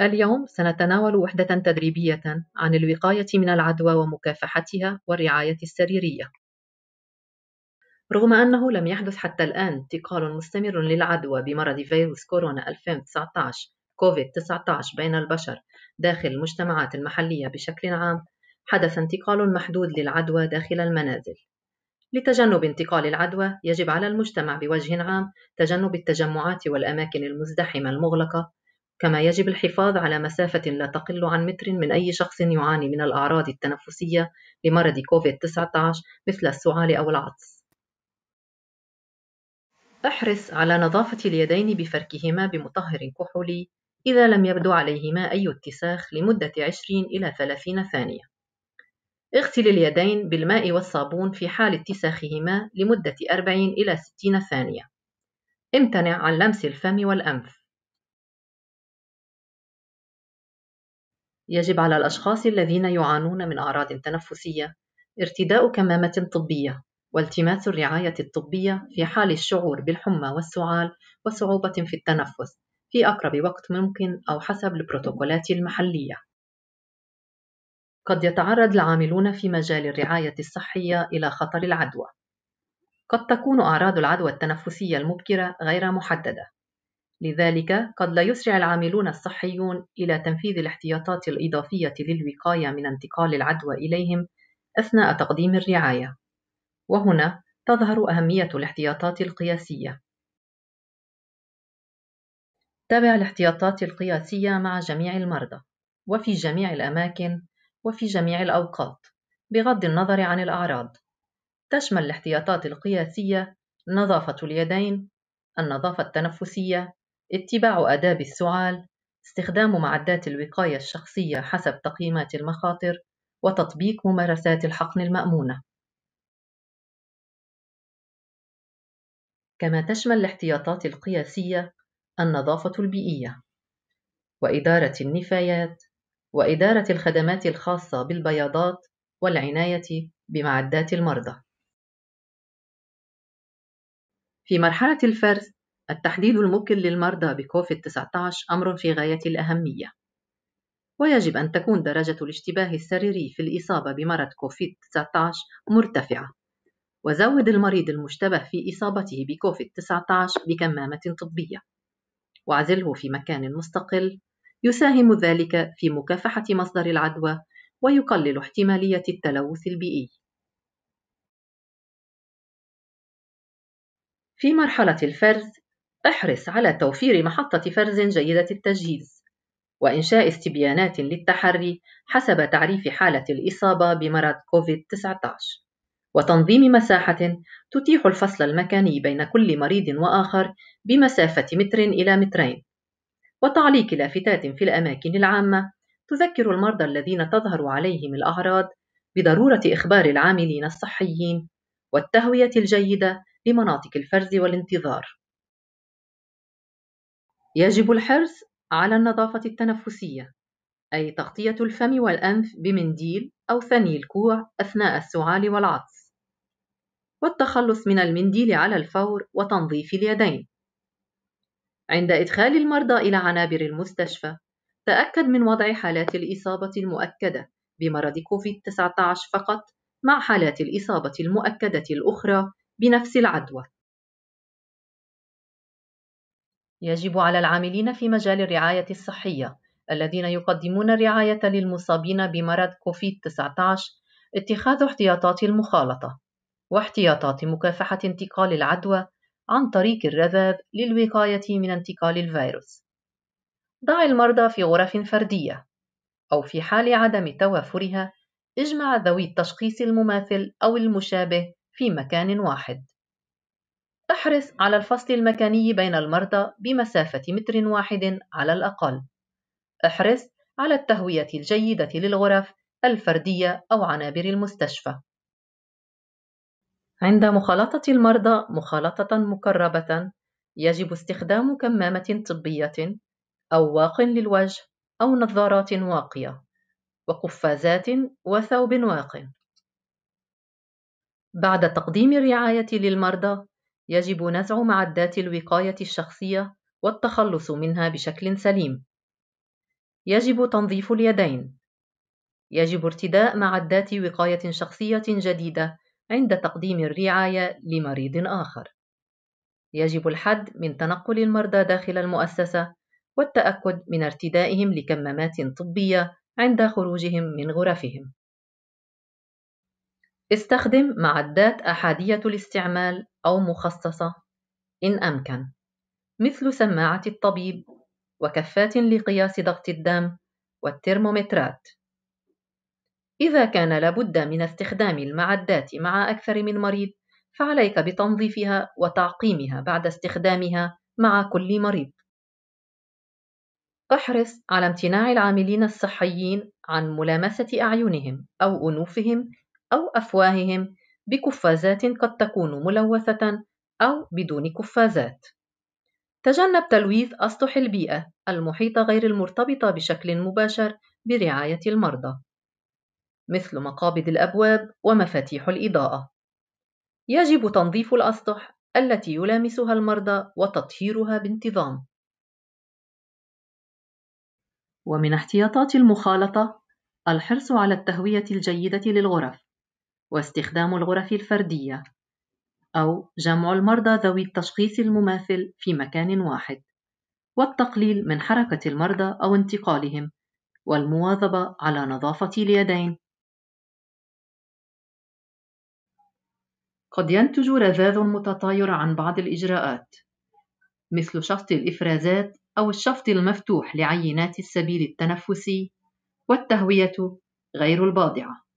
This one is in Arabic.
اليوم سنتناول وحدة تدريبية عن الوقاية من العدوى ومكافحتها والرعاية السريرية. رغم أنه لم يحدث حتى الآن انتقال مستمر للعدوى بمرض فيروس كورونا 2019 كوفيد-19 بين البشر داخل المجتمعات المحلية بشكل عام، حدث انتقال محدود للعدوى داخل المنازل. لتجنب انتقال العدوى يجب على المجتمع بوجه عام تجنب التجمعات والاماكن المزدحمه المغلقه كما يجب الحفاظ على مسافة لا تقل عن متر من أي شخص يعاني من الأعراض التنفسية لمرض كوفيد-19 مثل السعال أو العطس. احرص على نظافة اليدين بفركهما بمطهر كحولي إذا لم يبدو عليهما أي اتساخ لمدة 20 إلى 30 ثانية. اغسل اليدين بالماء والصابون في حال اتساخهما لمدة 40 إلى 60 ثانية. امتنع عن لمس الفم والأنف. يجب على الأشخاص الذين يعانون من أعراض تنفسية ارتداء كمامة طبية والتماس الرعاية الطبية في حال الشعور بالحمى والسعال وصعوبة في التنفس في أقرب وقت ممكن أو حسب البروتوكولات المحلية. قد يتعرض العاملون في مجال الرعاية الصحية إلى خطر العدوى. قد تكون أعراض العدوى التنفسية المبكرة غير محددة، لذلك قد لا يسرع العاملون الصحيون إلى تنفيذ الاحتياطات الإضافية للوقاية من انتقال العدوى إليهم أثناء تقديم الرعاية، وهنا تظهر أهمية الاحتياطات القياسية. تابع الاحتياطات القياسية مع جميع المرضى، وفي جميع الأماكن، وفي جميع الأوقات، بغض النظر عن الأعراض. تشمل الاحتياطات القياسية نظافة اليدين، النظافة التنفسية، اتباع آداب السعال، استخدام معدات الوقاية الشخصية حسب تقييمات المخاطر، وتطبيق ممارسات الحقن المأمونة. كما تشمل الاحتياطات القياسية النظافة البيئية، وإدارة النفايات، وإدارة الخدمات الخاصة بالبياضات، والعناية بمعدات المرضى. في مرحلة الفرز التحديد المبكر للمرضى بكوفيد-19 أمر في غاية الأهمية، ويجب أن تكون درجة الاشتباه السريري في الإصابة بمرض كوفيد-19 مرتفعة، وزود المريض المشتبه في إصابته بكوفيد-19 بكمامة طبية، واعزله في مكان مستقل، يساهم ذلك في مكافحة مصدر العدوى ويقلل احتمالية التلوث البيئي. في مرحلة الفرز احرص على توفير محطة فرز جيدة التجهيز وإنشاء استبيانات للتحري حسب تعريف حالة الإصابة بمرض كوفيد-19 وتنظيم مساحة تتيح الفصل المكاني بين كل مريض وآخر بمسافة متر إلى مترين وتعليق لافتات في الأماكن العامة تذكر المرضى الذين تظهر عليهم الأعراض بضرورة إخبار العاملين الصحيين والتهوية الجيدة لمناطق الفرز والانتظار يجب الحرص على النظافة التنفسية، أي تغطية الفم والأنف بمنديل أو ثني الكوع أثناء السعال والعطس، والتخلص من المنديل على الفور وتنظيف اليدين. عند إدخال المرضى إلى عنابر المستشفى، تأكد من وضع حالات الإصابة المؤكدة بمرض كوفيد-19 فقط مع حالات الإصابة المؤكدة الأخرى بنفس العدوى. يجب على العاملين في مجال الرعاية الصحية الذين يقدمون الرعاية للمصابين بمرض كوفيد-19 اتخاذ احتياطات المخالطة واحتياطات مكافحة انتقال العدوى عن طريق الرذاذ للوقاية من انتقال الفيروس. ضع المرضى في غرف فردية أو في حال عدم توافرها اجمع ذوي التشخيص المماثل أو المشابه في مكان واحد. احرص على الفصل المكاني بين المرضى بمسافة متر واحد على الأقل. احرص على التهوية الجيدة للغرف الفردية أو عنابر المستشفى. عند مخالطة المرضى مخالطة مكربة، يجب استخدام كمامة طبية أو واق للوجه أو نظارات واقية وقفازات وثوب واق. بعد تقديم الرعاية للمرضى يجب نزع معدات الوقاية الشخصية والتخلص منها بشكل سليم. يجب تنظيف اليدين. يجب ارتداء معدات وقاية شخصية جديدة عند تقديم الرعاية لمريض آخر. يجب الحد من تنقل المرضى داخل المؤسسة والتأكد من ارتدائهم لكمامات طبية عند خروجهم من غرفهم. استخدم معدات أحادية الاستعمال أو مخصصة إن أمكن، مثل سماعة الطبيب وكفات لقياس ضغط الدم والترمومترات. إذا كان لابد من استخدام المعدات مع أكثر من مريض، فعليك بتنظيفها وتعقيمها بعد استخدامها مع كل مريض. احرص على امتناع العاملين الصحيين عن ملامسة أعينهم أو أنوفهم أو أفواههم بقفازات قد تكون ملوثة أو بدون قفازات. تجنب تلويث أسطح البيئة المحيطة غير المرتبطة بشكل مباشر برعاية المرضى، مثل مقابض الأبواب ومفاتيح الإضاءة. يجب تنظيف الأسطح التي يلامسها المرضى وتطهيرها بانتظام. ومن احتياطات المخالطة الحرص على التهوية الجيدة للغرف واستخدام الغرف الفردية أو جمع المرضى ذوي التشخيص المماثل في مكان واحد والتقليل من حركة المرضى أو انتقالهم والمواظبة على نظافة اليدين قد ينتج رذاذ متطاير عن بعض الإجراءات مثل شفط الإفرازات أو الشفط المفتوح لعينات السبيل التنفسي والتهوية غير الباضعة